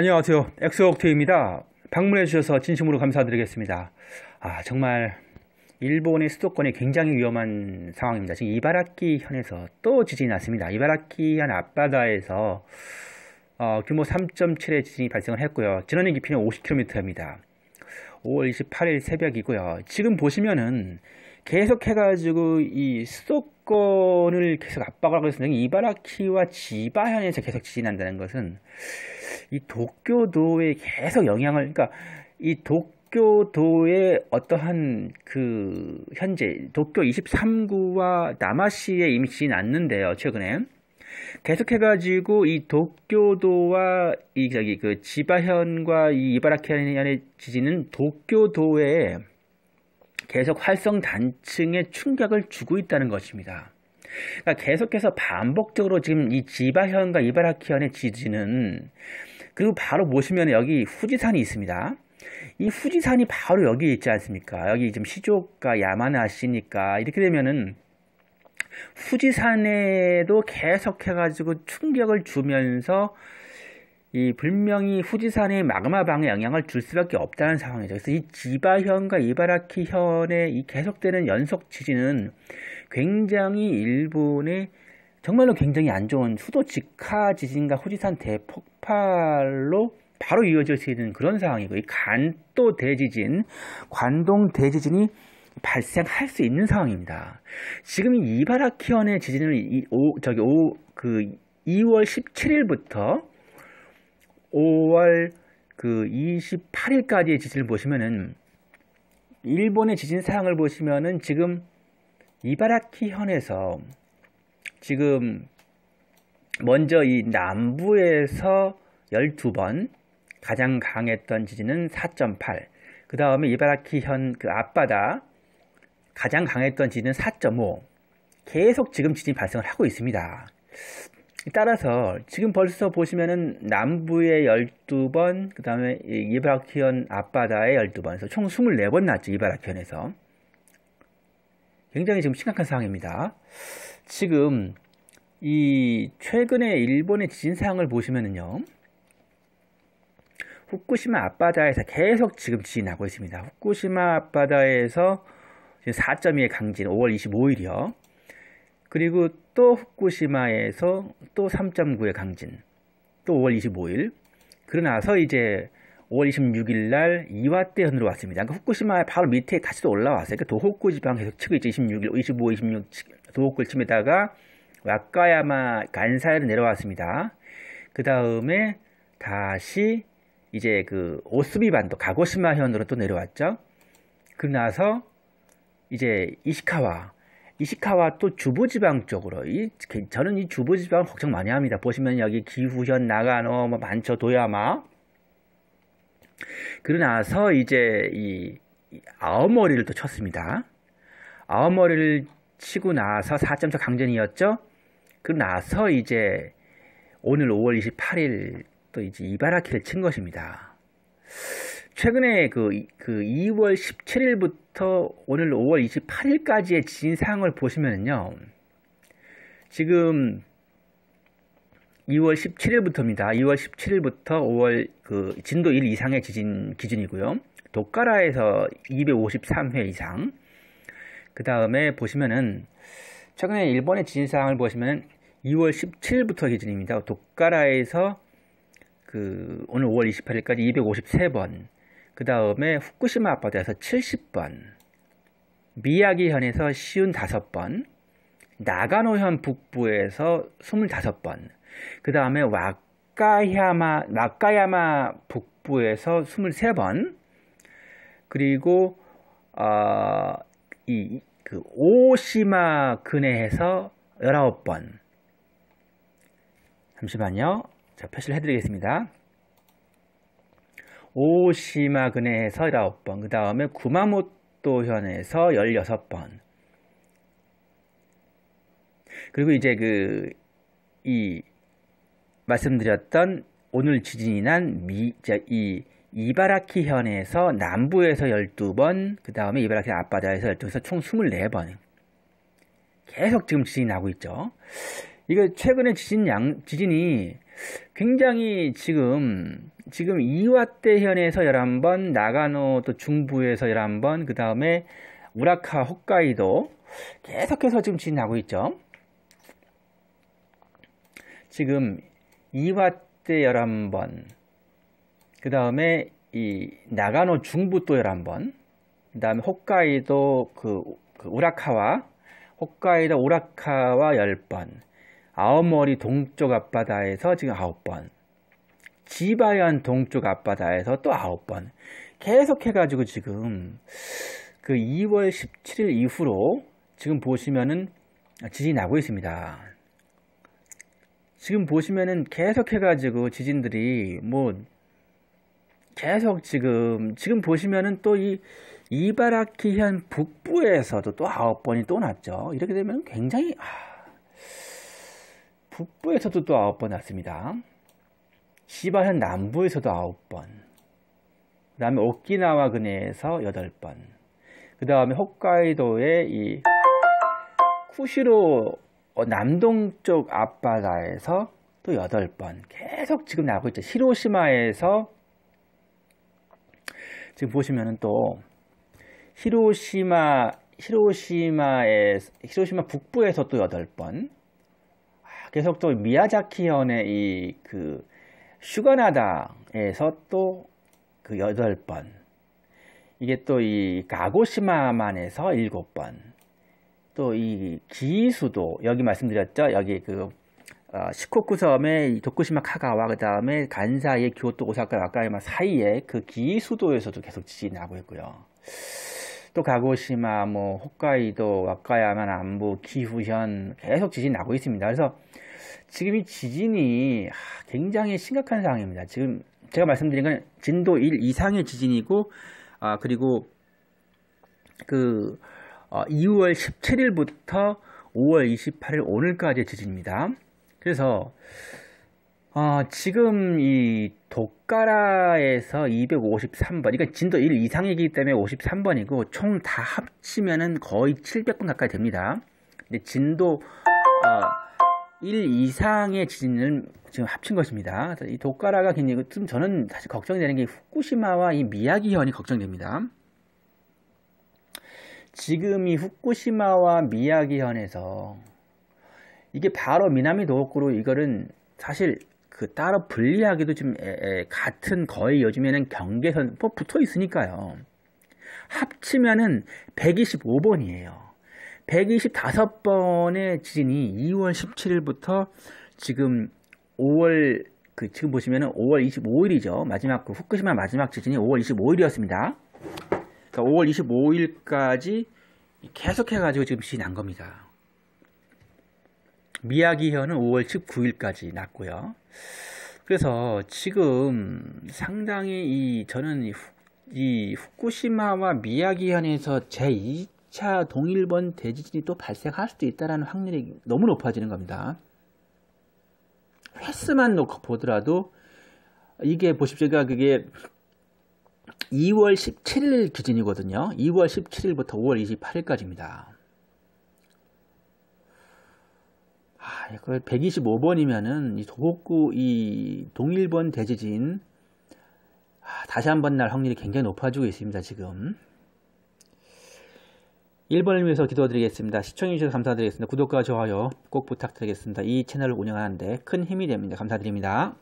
안녕하세요. 엑소옥테입니다. 방문해 주셔서 진심으로 감사드리겠습니다. 아, 정말 일본의 수도권에 굉장히 위험한 상황입니다. 지금 이바라키 현에서 또 지진이 났습니다. 이바라키 현 앞바다에서 어, 규모 3.7의 지진이 발생을 했고요. 진원의 깊이는 50km입니다. 5월 28일 새벽이고요. 지금 보시면은 계속 해가지고 이 수도 권 정치권을 계속 압박하고 있는 었데 이바라키와 지바현에서 계속 지진한다는 것은 이 도쿄도에 계속 영향을 그러니까 이 도쿄도의 어떠한 그 현재 도쿄 23구와 남아시에 이미 지진 났는데요 최근에 계속해가지고 이 도쿄도와 이 저기 그 지바현과 이 이바라키현의 지진은 도쿄도에 계속 활성 단층에 충격을 주고 있다는 것입니다. 그러니까 계속해서 반복적으로 지금 이 지바현과 이바라키현의 지지는 그리고 바로 보시면 여기 후지산이 있습니다. 이 후지산이 바로 여기 있지 않습니까? 여기 지금 시조가 야마나시니까 이렇게 되면은 후지산에도 계속해가지고 충격을 주면서 이분명히 후지산의 마그마 방에 영향을 줄 수밖에 없다는 상황이죠. 그래서 이 지바현과 이바라키현의 이 계속되는 연속 지진은 굉장히 일본의 정말로 굉장히 안 좋은 수도 직하 지진과 후지산 대폭발로 바로 이어질 수 있는 그런 상황이고 이 간도 대지진, 관동 대지진이 발생할 수 있는 상황입니다. 지금 이바라키현의 지진을 이, 오, 저기 오, 그 2월 17일부터 5월 그 28일까지의 지진을 보시면은 일본의 지진 사항을 보시면은 지금 이바라키 현에서 지금 먼저 이 남부에서 12번 가장 강했던 지진은 4.8. 그 다음에 이바라키 현그 앞바다 가장 강했던 지진은 4.5. 계속 지금 지진이 발생을 하고 있습니다. 따라서 지금 벌써 보시면은 남부의 12번, 그 다음에 이바라키현 앞바다에 12번, 에서총 24번 났죠. 이바라키현에서. 굉장히 지금 심각한 상황입니다. 지금 이 최근에 일본의 지진 상황을 보시면은요. 후쿠시마 앞바다에서 계속 지금 지진 나고 있습니다. 후쿠시마 앞바다에서 4.2의 강진 5월 25일이요. 그리고 또 후쿠시마에서 또 3.9의 강진. 또 5월 25일. 그러나서 이제 5월 26일 날 이와떼현으로 왔습니다. 그러니까 후쿠시마 바로 밑에 다시 또 올라왔어요. 그러니까 도호쿠 지방 계속 치고 이제 26일, 25, 26 도호쿠를 치에다가 와카야마 간사에로 내려왔습니다. 그 다음에 다시 이제 그 오스비 반도 가고시마 현으로 또 내려왔죠. 그 나서 이제 이시카와 이시카와 또 주부지방 쪽으로 이 그, 저는 이 주부지방을 걱정 많이 합니다. 보시면 여기 기후현, 나가노, 뭐 만초, 도야마 그러나서 이제 이, 아오머리를 또 쳤습니다. 아오머리를 치고 나서 4.4 강전이었죠. 그나서 이제 오늘 5월 28일 또 이제 이바라키를 친 것입니다. 최근에 그, 그 2월 17일부터 오늘 5월 28일까지의 진상을 보시면요. 지금 2월 17일부터입니다. 2월 17일부터 5월 그 진도 1 이상의 지진 기준이고요. 독가라에서 253회 이상. 그 다음에 보시면은 최근에 일본의 지진 상황을 보시면 2월 17일부터 기준입니다. 독가라에서그 오늘 5월 28일까지 253번. 그 다음에 후쿠시마 앞바다에서 70번, 미야기현에서 55번, 나가노현 북부에서 25번, 그 다음에 와카야마, 와카야마 북부에서 23번, 그리고 어, 이, 그 오시마 근해에서 19번. 잠시만요. 자, 표시를 해드리겠습니다. 오시마근에서 19번, 그 다음에 구마모토현에서 16번. 그리고 이제 그, 이, 말씀드렸던 오늘 지진이 난 미, 이, 이바라키 현에서 남부에서 12번, 그 다음에 이바라키 앞바다에서 12번에서 총 24번. 계속 지금 지진이 나고 있죠. 이거 최근에 지진 양, 지진이 굉장히 지금 지금 이와떼 현에서 11번, 나가노 또 중부에서 11번, 그 다음에 우라카, 홋카이도 계속해서 지금 진행하고 있죠. 지금 이와떼 11번, 그 다음에 이 나가노 중부 또 11번, 그 다음에 홋카이도 그, 그 우라카와 홋카이도 우라카와 10번, 아오모리 동쪽 앞바다에서 지금 9번, 지바현 동쪽 앞바다에서 또 아홉 번 계속 해가지고 지금 그 2월 17일 이후로 지금 보시면은 지진이 나고 있습니다. 지금 보시면은 계속 해가지고 지진들이 뭐 계속 지금 지금 보시면은 또 이 이바라키현 북부에서도 또 아홉 번이 또 났죠. 이렇게 되면 굉장히 아, 북부에서도 또 아홉 번 났습니다. 시바현 남부에서도 아홉 번그 다음에 오키나와 근해에서 여덟 번그 다음에 홋카이도의 이 쿠시로 남동쪽 앞바다에서 또 여덟 번 계속 지금 나고 있죠. 히로시마에서 지금 보시면은 또 히로시마 히로시마에 히로시마 북부에서 또 여덟 번 아, 계속 또 미야자키현의 이그 슈가나다에서 또 그 여덟 번 이게 또 이 가고시마만에서 일곱 번또 이 기수도 여기 말씀드렸죠 여기 그 어, 시코쿠 섬의 도쿠시마 카가와 그 다음에 간사의 교토 오사카 와카야마 사이에 그 기수도에서도 계속 지진이 나고 있고요. 또 가고시마, 뭐 홋카이도, 와카야마남부 기후현 계속 지진 나고 있습니다. 그래서 지금 이 지진이 굉장히 심각한 상황입니다. 지금 제가 말씀드린 건 진도 1 이상의 지진이고 아 그리고 그 2월 어, 17일부터 5월 28일 오늘까지의 지진입니다. 그래서 어, 지금 이 독가라에서 253번, 그러니까 진도 1 이상이기 때문에 53번이고 총 다 합치면은 거의 700번 가까이 됩니다. 근데 진도 어, 1 이상의 지진을 지금 합친 것입니다. 이 독가라가 굉장히 좀 저는 사실 걱정되는 게 후쿠시마와 이 미야기현이 걱정됩니다. 지금 이 후쿠시마와 미야기현에서 이게 바로 미나미 도호쿠로 이거는 사실 그 따로 분리하기도 좀 에, 에, 같은 거의 요즘에는 경계선 뭐 붙어 있으니까요. 합치면은 125번이에요. 125번의 지진이 2월 17일부터 지금 5월 그 지금 보시면은 5월 25일이죠. 마지막 그 후쿠시마 마지막 지진이 5월 25일이었습니다. 그러니까 5월 25일까지 계속해 가지고 지금 지진 난 겁니다. 미야기현은 5월 19일까지 났고요. 그래서 지금 상당히 이 저는 이, 후, 이 후쿠시마와 미야기현에서 제2차 동일본 대지진이 또 발생할 수도 있다는 확률이 너무 높아지는 겁니다. 횟수만 놓고 보더라도 이게 보십시오. 그러니까 그게 2월 17일 기준이거든요. 2월 17일부터 5월 28일까지입니다. 아, 예, 이 125번이면은 이 도복구 이 동일본 대지진 아, 다시 한번 날 확률이 굉장히 높아지고 있습니다. 지금 1번을 위해서 기도드리겠습니다. 시청해주셔서 감사드리겠습니다. 구독과 좋아요 꼭 부탁드리겠습니다. 이 채널을 운영하는데 큰 힘이 됩니다. 감사드립니다.